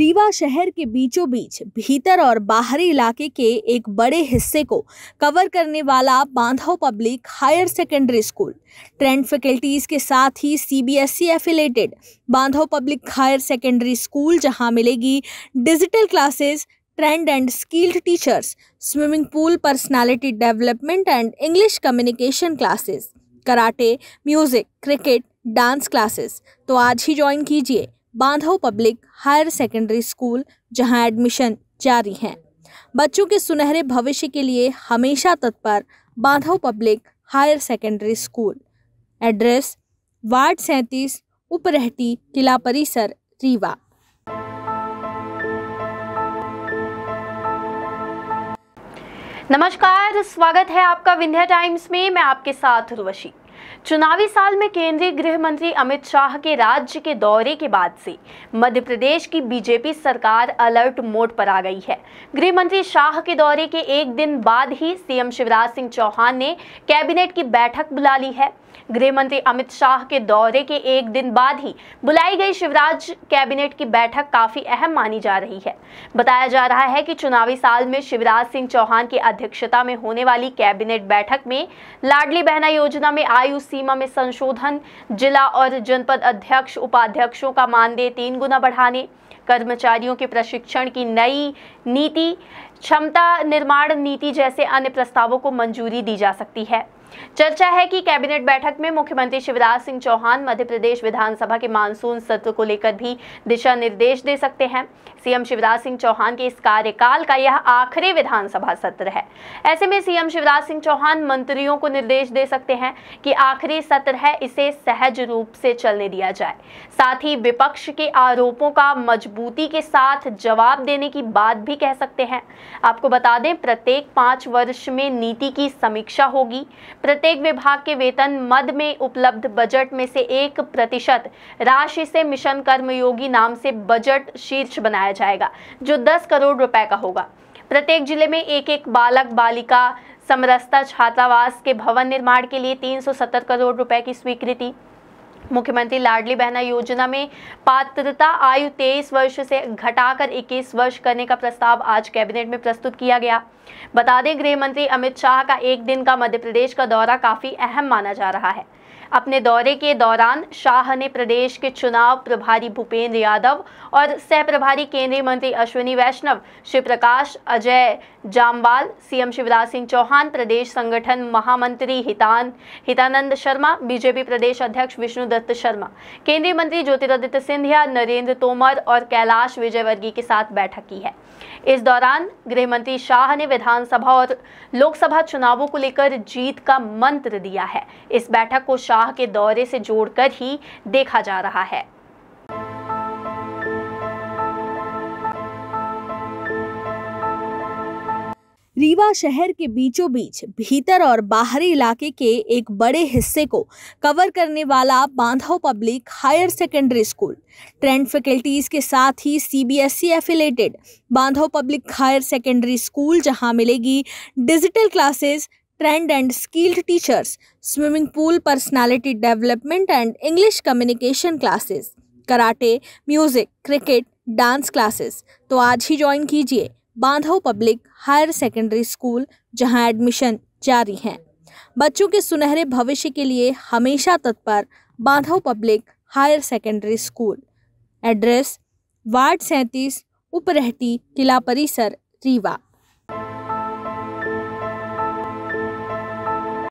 रीवा शहर के बीचों बीच भीतर और बाहरी इलाके के एक बड़े हिस्से को कवर करने वाला Bandhav public higher secondary school trained faculties के साथ ही CBSE affiliated e Bandhav public higher secondary school जहां मिलेगी digital classes trained and skilled teachers swimming pool personality development and English communication classes karate music cricket dance classes तो आज ही join कीजिए Bandhav public higher secondary school जहां admission जारी हैं बच्चों के सुनहरे भविष्य के लिए हमेशा तत्पर Bandhav public higher secondary school address ward सैंतीस उपरहटी किला परिसर रीवा नमस्कार स्वागत है आपका विंध्या टाइम्स में मैं आपके साथ उर्वशी चुनावी साल में केंद्रीय गृह मंत्री अमित शाह के राज्य के दौरे के बाद से मध्य प्रदेश की बीजेपी सरकार अलर्ट मोड पर आ गई है गृह मंत्री शाह के दौरे के एक दिन बाद ही सीएम शिवराज सिंह चौहान ने कैबिनेट की बैठक बुला ली है गृह मंत्री अमित शाह के दौरे के एक दिन बाद ही बुलाई गई शिवराज कैबिनेट की बैठक काफी अहम मानी जा रही है बताया जा रहा है कि चुनावी साल में शिवराज सिंह चौहान की अध्यक्षता में होने वाली कैबिनेट बैठक में लाडली बहना योजना में आयु सीमा में संशोधन जिला और जनपद अध्यक्ष उपाध्यक्षों का मानदेय तीन गुना बढ़ाने कर्मचारियों के प्रशिक्षण की नई नीति क्षमता निर्माण नीति जैसे अन्य प्रस्तावों को मंजूरी दी जा सकती है चर्चा है कि कैबिनेट बैठक में मुख्यमंत्री शिवराज सिंह चौहान मध्य प्रदेश विधानसभा के मानसून सत्र को लेकर भी दिशा निर्देश दे सकते हैं सीएम शिवराज सिंह चौहान के इस कार्यकाल का यह आखिरी विधानसभा सत्र है ऐसे में सीएम शिवराज सिंह चौहान मंत्रियों को निर्देश दे सकते हैं कि आखिरी सत्र है इसे सहज रूप से चलने दिया जाए साथ ही विपक्ष के आरोपों का मजबूती के साथ जवाब देने की बात भी कह सकते हैं आपको बता दें प्रत्येक पांच वर्ष में नीति की समीक्षा होगी प्रत्येक विभाग के वेतन मद में उपलब्ध बजट में से एक प्रतिशत राशि से मिशन कर्मयोगी नाम से बजट शीर्ष बनाया जाएगा जो दस करोड़ रुपए का होगा प्रत्येक जिले में एक एक बालक बालिका समरसता छात्रावास के भवन निर्माण के लिए 370 करोड़ रुपए की स्वीकृति मुख्यमंत्री लाडली बहना योजना में पात्रता आयु 23 वर्ष से घटाकर 21 वर्ष करने का प्रस्ताव आज कैबिनेट में प्रस्तुत किया गया बता दें गृह मंत्री अमित शाह का एक दिन का मध्य प्रदेश का दौरा काफी अहम माना जा रहा है अपने दौरे के दौरान शाह ने प्रदेश के चुनाव प्रभारी भूपेंद्र यादव और सह प्रभारी केंद्रीय मंत्री अश्विनी वैष्णव शिव प्रकाश अजय जामवाल सीएम शिवराज सिंह चौहान प्रदेश संगठन महामंत्री हितान हितानंद शर्मा बीजेपी प्रदेश अध्यक्ष विष्णु दत्त शर्मा केंद्रीय मंत्री ज्योतिरादित्य सिंधिया नरेंद्र तोमर और कैलाश विजयवर्गीय के साथ बैठक की है इस दौरान गृह मंत्री शाह ने विधानसभा और लोकसभा चुनावों को लेकर जीत का मंत्र दिया है इस बैठक को शाह के दौरे से जोड़कर ही देखा जा रहा है रीवा शहर के बीचों बीच भीतर और बाहरी इलाके के एक बड़े हिस्से को कवर करने वाला Bandhav public higher secondary school trained faculties के साथ ही CBSE affiliated e Bandhav public higher secondary school जहां मिलेगी digital classes trained and skilled teachers swimming pool personality development and English communication classes karate music cricket dance classes तो आज ही join कीजिए Bandhav public higher secondary school जहां admission जारी हैं बच्चों के सुनहरे भविष्य के लिए हमेशा तत्पर Bandhav public higher secondary school address ward सैंतीस उपरहटी किला परिसर रीवा